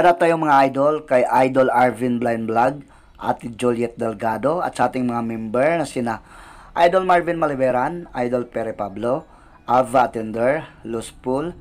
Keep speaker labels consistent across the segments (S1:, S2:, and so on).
S1: Shoutout tayo mga idol kay Idol Arvin Blind Vlog, Ate Juliet Delgado at sa ating mga member na sina Idol Marvin Maliberan, Idol Pere Pablo, Ava Tender, Luz Pool,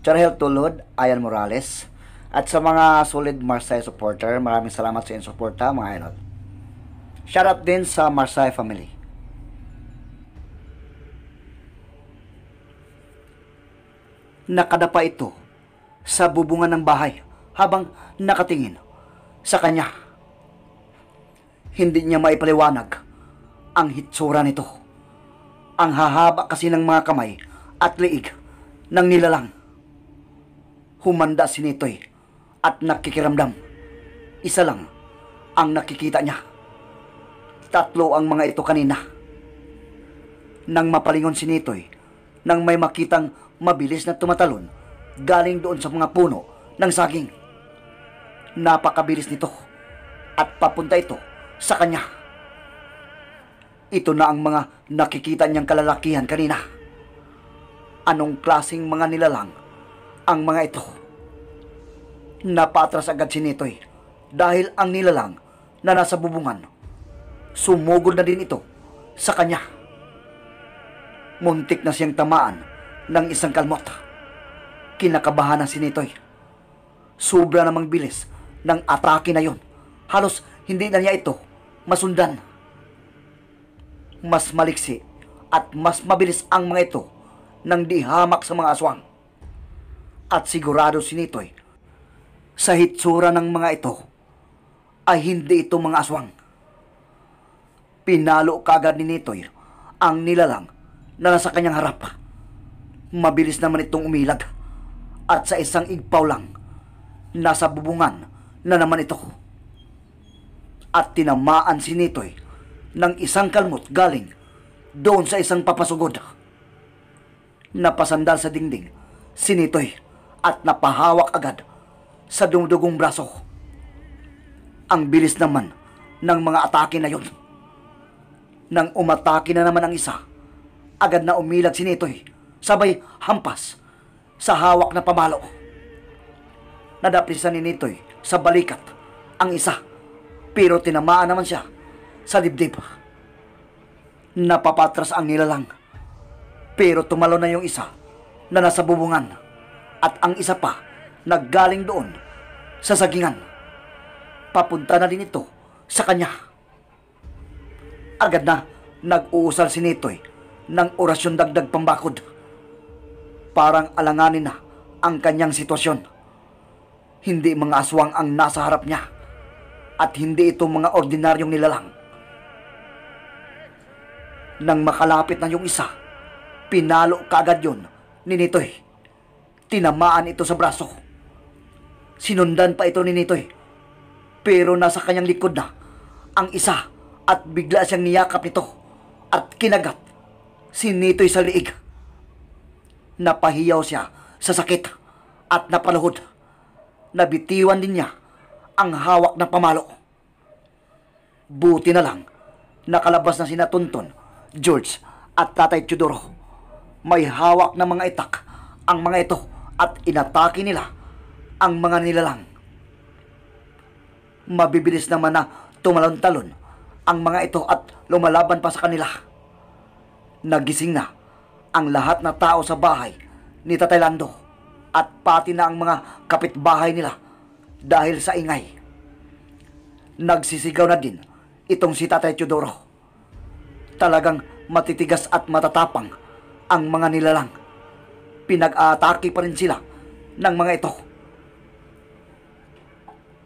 S1: Charhel Tulod, Ayan Morales, at sa mga solid Marseille supporter, maraming salamat sa inyong suporta mga idol. Shoutout din sa Marseille family. Nakadapa ito sa bubungan ng bahay habang nakatingin sa kanya. Hindi niya maipaliwanag ang hitsura nito. Ang hahaba kasi ng mga kamay at liig ng nilalang. Humanda si Nitoy at nakikiramdam. Isa lang ang nakikita niya. Tatlo ang mga ito kanina. Nang mapalingon si Nitoy, nang may makitang mabilis na tumatalon galing doon sa mga puno ng saging Napakabilis nito at papunta ito sa kanya. Ito na ang mga nakikita niyang kalalakihan kanina. Anong klasing mga nilalang ang mga ito? Napatras agad si Nitoy dahil ang nilalang na nasa bubungan sumugod na din ito sa kanya. Muntik na siyang tamaan ng isang kalmot. Kinakabahan na si Nitoy. Sobra namang bilis ng atake na yon. Halos hindi na niya ito masundan. Mas maliksi at mas mabilis ang mga ito nang di hamak sa mga aswang. At sigurado si Nitoy sa hitsura ng mga ito ay hindi ito mga aswang. Pinalo kagad ni Nitoy ang nilalang na nasa kanyang harap. Mabilis naman itong umilag at sa isang igpaw lang nasa bubungan na naman ito. At tinamaan si Nitoy ng isang kalmot galing doon sa isang papasugod. Napasandal sa dingding si Nitoy at napahawak agad sa dumudugong braso. Ang bilis naman ng mga atake na yon. Nang umatake na naman ang isa, agad na umilag si Nitoy sabay hampas sa hawak na pamalo nadaprisan ni Nitoy sa balikat ang isa pero tinamaan naman siya sa dibdib. Napapatras ang nilalang pero tumalo na yung isa na nasa bubungan at ang isa pa naggaling doon sa sagingan. Papunta na din ito sa kanya. Agad na nag-uusal si Nitoy ng orasyon dagdag pambakod. Parang alanganin na ang kanyang sitwasyon. Hindi mga aswang ang nasa harap niya at hindi ito mga ordinaryong nilalang. Nang makalapit na yung isa, pinalo kaagad yun ni Nitoy. Tinamaan ito sa braso. Sinundan pa ito ni Nitoy. Pero nasa kanyang likod na ang isa at bigla siyang niyakap nito at kinagat si Nitoy sa liig. Napahiyaw siya sa sakit at napaluhod nabitiwan din niya ang hawak ng pamalo. Buti na lang, nakalabas na sina Tonton, George at Tatay Chudoro. May hawak ng mga itak ang mga ito at inatake nila ang mga nilalang. Mabibilis naman na tumalon-talon ang mga ito at lumalaban pa sa kanila. Nagising na ang lahat na tao sa bahay ni Tatay Lando at pati na ang mga kapitbahay nila dahil sa ingay. Nagsisigaw na din itong si Tatay Teodoro. Talagang matitigas at matatapang ang mga nilalang. Pinag-aatake pa rin sila ng mga ito.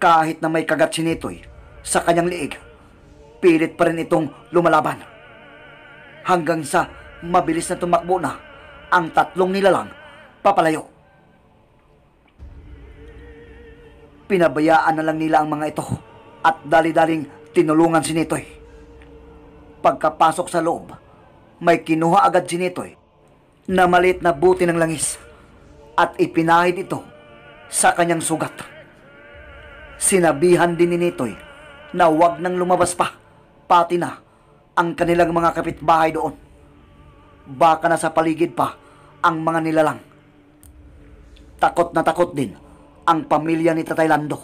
S1: Kahit na may kagat si Nitoy sa kanyang liig, pilit pa rin itong lumalaban. Hanggang sa mabilis na tumakbo na ang tatlong nilalang papalayo. Pinabayaan na lang nila ang mga ito at dali-daling tinulungan si Nitoy. Pagkapasok sa loob, may kinuha agad si Nitoy na maliit na buti ng langis at ipinahid ito sa kanyang sugat. Sinabihan din ni Nitoy na huwag nang lumabas pa pati na ang kanilang mga kapitbahay doon. Baka na sa paligid pa ang mga nilalang. Takot na takot din ang pamilya ni Tatay Lando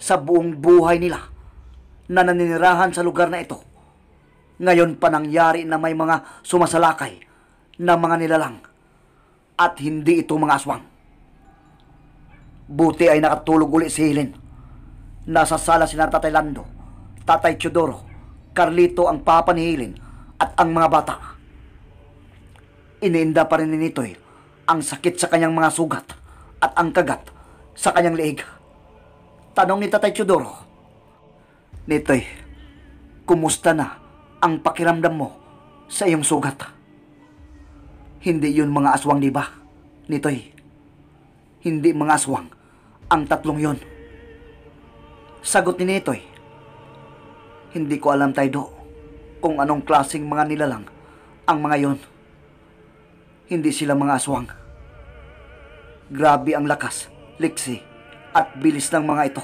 S1: sa buong buhay nila na naninirahan sa lugar na ito. Ngayon pa nangyari na may mga sumasalakay na mga nilalang at hindi ito mga aswang. Buti ay nakatulog uli si Helen. Nasa sala sina Tatay Lando, Tatay Chodoro, Carlito ang papa ni Helen at ang mga bata. Iniinda pa rin ni Nitoy ang sakit sa kanyang mga sugat at ang kagat sa kanyang leeg. Tanong ni Tatay Chudoro. Nitoy, kumusta na ang pakiramdam mo sa iyong sugat? Hindi yun mga aswang, di ba? Nitoy, hindi mga aswang ang tatlong yon. Sagot ni Nitoy, hindi ko alam tayo do kung anong klasing mga nilalang ang mga yon. Hindi sila mga aswang. Grabe ang lakas liksi at bilis ng mga ito.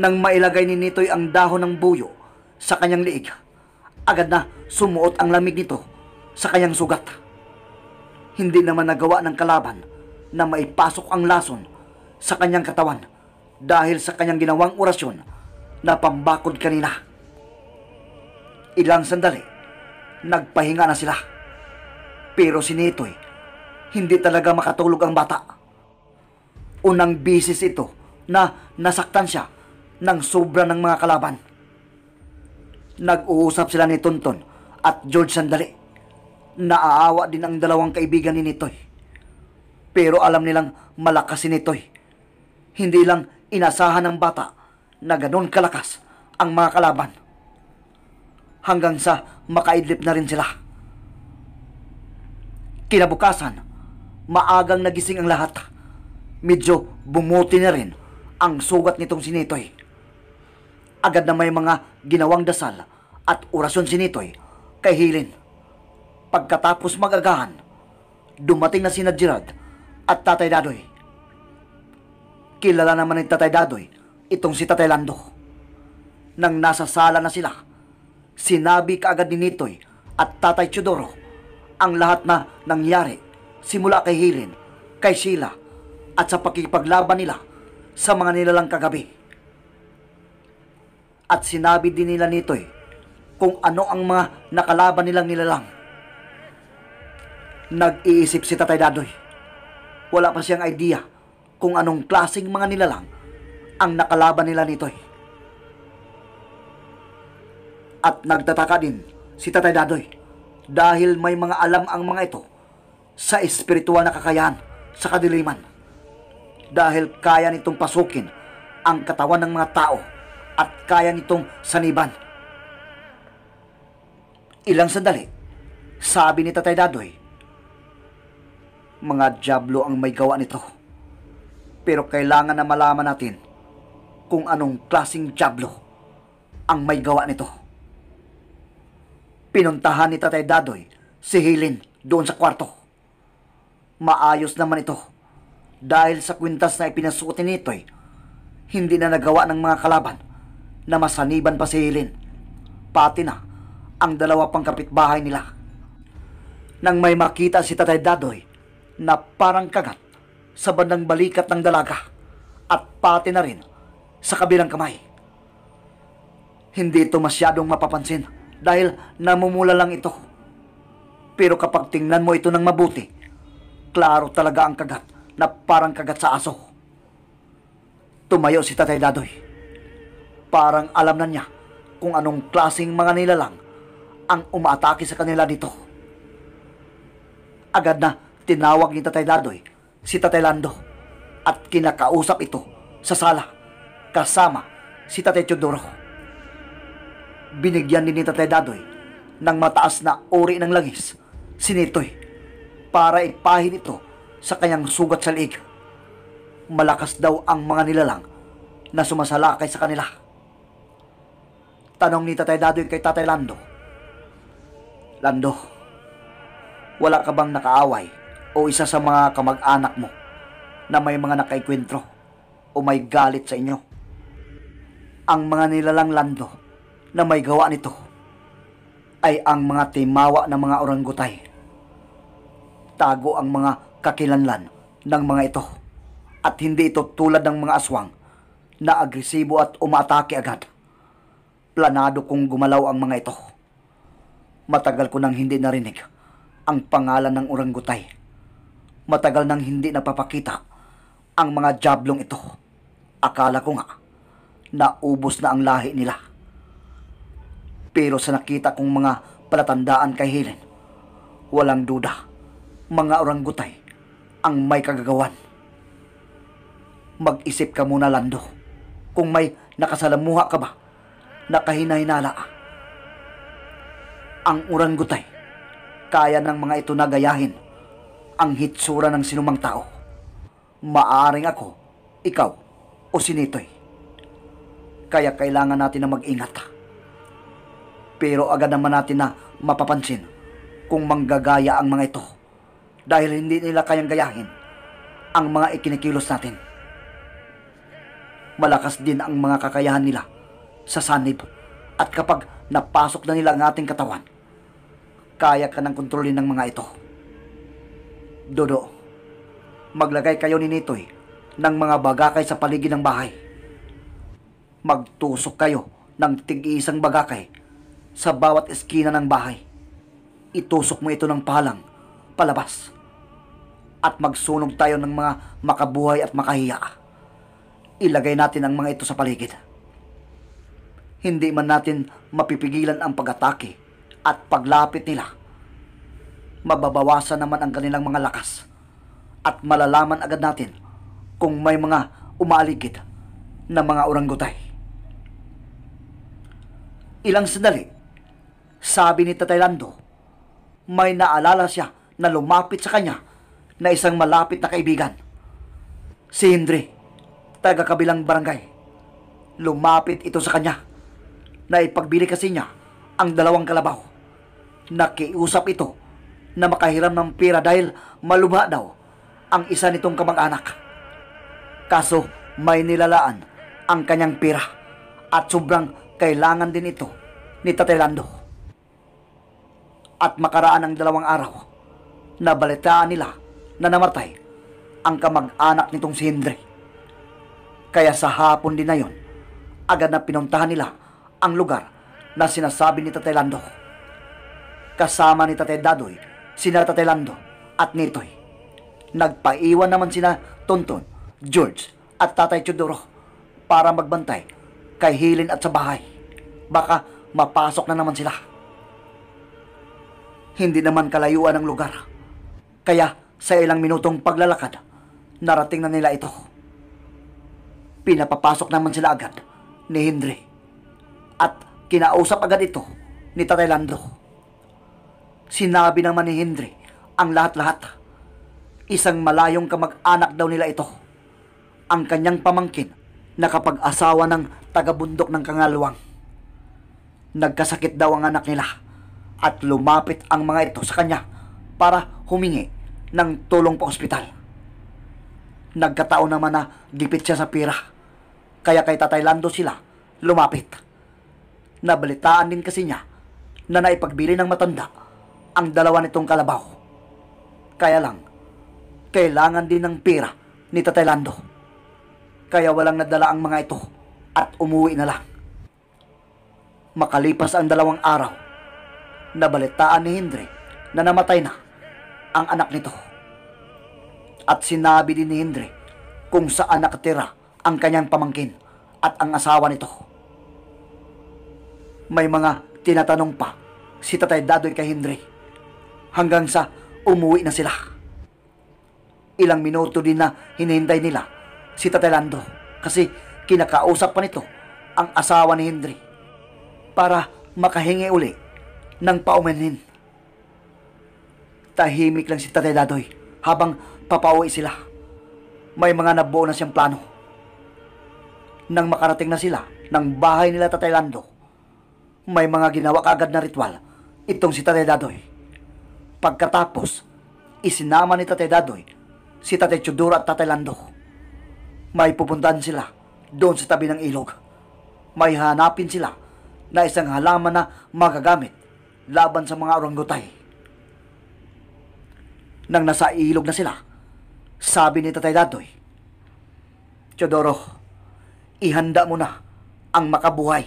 S1: Nang mailagay ni Nitoy ang dahon ng buyo sa kanyang liig, agad na sumuot ang lamig nito sa kanyang sugat. Hindi naman nagawa ng kalaban na maipasok ang lason sa kanyang katawan dahil sa kanyang ginawang orasyon na pambakod kanina. Ilang sandali, nagpahinga na sila. Pero si Nitoy, hindi talaga makatulog ang bata unang bisis ito na nasaktan siya ng sobra ng mga kalaban. Nag-uusap sila ni Tonton at George sandali. Naaawa din ang dalawang kaibigan ni Nitoy. Pero alam nilang malakas si Nitoy. Hindi lang inasahan ng bata na ganun kalakas ang mga kalaban. Hanggang sa makaidlip na rin sila. Kinabukasan, maagang nagising ang lahat medyo bumuti na rin ang sugat nitong si Agad na may mga ginawang dasal at orasyon si Nitoy kay Hilin. Pagkatapos magagahan, dumating na sina Gerard at Tatay Dadoy. Kilala naman ni Tatay Dadoy itong si Tatay Lando. Nang nasa sala na sila, sinabi kaagad ni Nitoy at Tatay Chudoro ang lahat na nangyari simula kay Hilin, kay Sheila at sa pakikipaglaban nila sa mga nilalang kagabi. At sinabi din nila nito eh, kung ano ang mga nakalaban nilang nilalang. Nag-iisip si Tatay Dadoy. Wala pa siyang idea kung anong klaseng mga nilalang ang nakalaban nila nito eh. At nagtataka din si Tatay Dadoy dahil may mga alam ang mga ito sa espiritual na kakayahan sa kadiliman dahil kaya nitong pasukin ang katawan ng mga tao at kaya nitong saniban. Ilang sandali, sabi ni Tatay Dadoy, mga jablo ang may gawa nito. Pero kailangan na malaman natin kung anong klasing jablo ang may gawa nito. Pinuntahan ni Tatay Dadoy si Helen doon sa kwarto. Maayos naman ito dahil sa kwintas na ipinasuotin nito eh, hindi na nagawa ng mga kalaban na masaniban pa si Helen. Pati na ang dalawa pang kapitbahay nila. Nang may makita si Tatay Dadoy na parang kagat sa bandang balikat ng dalaga at pati na rin sa kabilang kamay. Hindi ito masyadong mapapansin dahil namumula lang ito. Pero kapag tingnan mo ito ng mabuti, klaro talaga ang kagat na parang kagat sa aso. Tumayo si Tatay Dadoy. Parang alam na niya kung anong klasing mga nilalang ang umaatake sa kanila dito. Agad na tinawag ni Tatay Dadoy si Tatay Lando at kinakausap ito sa sala kasama si Tatay Teodoro. Binigyan din ni Tatay Dadoy ng mataas na uri ng langis si Nitoy para ipahin ito sa kanyang sugat sa liig. Malakas daw ang mga nilalang na sumasalakay sa kanila. Tanong ni Tatay Dadoy kay Tatay Lando. Lando, wala ka bang nakaaway o isa sa mga kamag-anak mo na may mga nakaikwentro o may galit sa inyo? Ang mga nilalang Lando na may gawa nito ay ang mga timawa ng mga orangutay. Tago ang mga kakilanlan ng mga ito at hindi ito tulad ng mga aswang na agresibo at umaatake agad. Planado kong gumalaw ang mga ito. Matagal ko nang hindi narinig ang pangalan ng orangutay. Matagal nang hindi napapakita ang mga jablong ito. Akala ko nga naubos na ang lahi nila. Pero sa nakita kong mga palatandaan kay Helen, walang duda, mga orangutay ang may kagagawan. Mag-isip ka muna, Lando, kung may nakasalamuha ka ba na kahinahinala. Ang urangutay, kaya ng mga ito na gayahin ang hitsura ng sinumang tao. Maaring ako, ikaw, o sinitoy. Kaya kailangan natin na mag-ingat ka. Pero agad naman natin na mapapansin kung manggagaya ang mga ito dahil hindi nila kayang gayahin ang mga ikinikilos natin. Malakas din ang mga kakayahan nila sa sanib at kapag napasok na nila ang ating katawan, kaya ka ng kontrolin ng mga ito. Dodo, maglagay kayo ni Nitoy ng mga bagakay sa paligid ng bahay. Magtusok kayo ng tig-iisang bagakay sa bawat eskina ng bahay. Itusok mo ito ng palang palabas at magsunog tayo ng mga makabuhay at makahiya. Ilagay natin ang mga ito sa paligid. Hindi man natin mapipigilan ang pag-atake at paglapit nila. Mababawasan naman ang kanilang mga lakas at malalaman agad natin kung may mga umaligid na mga oranggutay. Ilang sandali, sabi ni Tatay Lando, may naalala siya na lumapit sa kanya na isang malapit na kaibigan. Si Hindri, taga kabilang barangay. Lumapit ito sa kanya na ipagbili kasi niya ang dalawang kalabaw. Nakiusap ito na makahiram ng pira dahil malubha daw ang isa nitong kamag-anak. Kaso may nilalaan ang kanyang pira at sobrang kailangan din ito ni Tatelando. At makaraan ang dalawang araw nabalitaan nila na namatay ang kamag-anak nitong si Hendre. Kaya sa hapon din na yon, agad na pinuntahan nila ang lugar na sinasabi ni Tatay Lando. Kasama ni Tatay Dadoy, sina Tatay Lando at Nitoy. Nagpaiwan naman sina Tonton, George at Tatay Chudoro para magbantay kay Hilin at sa bahay. Baka mapasok na naman sila. Hindi naman kalayuan ang lugar kaya sa ilang minutong paglalakad, narating na nila ito. Pinapapasok naman sila agad ni Henry. At kinausap agad ito ni Tatay Lando. Sinabi naman ni Henry ang lahat-lahat. Isang malayong kamag-anak daw nila ito. Ang kanyang pamangkin na kapag-asawa ng tagabundok ng Kangalwang. Nagkasakit daw ang anak nila at lumapit ang mga ito sa kanya para humingi ng tulong pa ospital. Nagkataon naman na gipit siya sa pira. Kaya kay Tatay Lando sila lumapit. Nabalitaan din kasi niya na naipagbili ng matanda ang dalawa nitong kalabaw. Kaya lang, kailangan din ng pira ni Tatay Lando. Kaya walang nadala ang mga ito at umuwi na lang. Makalipas ang dalawang araw, nabalitaan ni Hindre na namatay na ang anak nito. At sinabi din ni Hindre kung saan nakatira ang kanyang pamangkin at ang asawa nito. May mga tinatanong pa si Tatay Dadoy kay Hindre hanggang sa umuwi na sila. Ilang minuto din na hinihintay nila si Tatay Lando kasi kinakausap pa nito ang asawa ni Hindre para makahingi uli ng paumanhin. Tahimik lang si Tatay Dadoy habang papauwi sila. May mga nabuo na siyang plano. Nang makarating na sila ng bahay nila Tatay Lando, may mga ginawa kaagad na ritual itong si Tatay Dadoy. Pagkatapos, isinama ni Tatay Dadoy si Tatay Chudura at Tatay Lando. May pupuntahan sila doon sa tabi ng ilog. May hanapin sila na isang halaman na magagamit laban sa mga orangutay nang nasa ilog na sila. Sabi ni Tatay Dadoy, Chodoro, ihanda mo na ang makabuhay.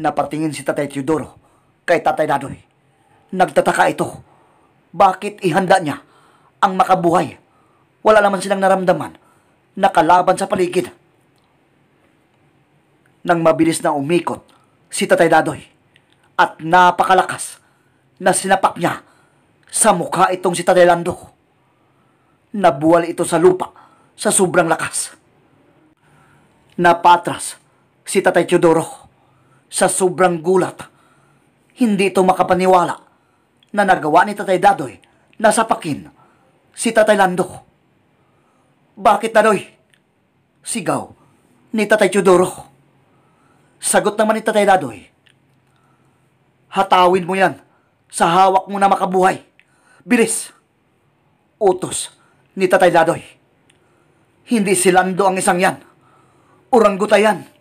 S1: Napatingin si Tatay Teodoro kay Tatay Dadoy. Nagtataka ito. Bakit ihanda niya ang makabuhay? Wala naman silang naramdaman na kalaban sa paligid. Nang mabilis na umikot si Tatay Dadoy at napakalakas na sinapak niya sa mukha itong si Tadelando. Nabuwal ito sa lupa sa sobrang lakas. Napatras si Tatay Teodoro sa sobrang gulat. Hindi ito makapaniwala na nagawa ni Tatay Dadoy na sapakin si Tatay Lando. Bakit Dadoy? Sigaw ni Tatay Teodoro. Sagot naman ni Tatay Dadoy. Hatawin mo yan sa hawak mo na makabuhay. Bilis! Utos ni Tatay Ladoy. Hindi si Lando ang isang yan. Urangguta yan.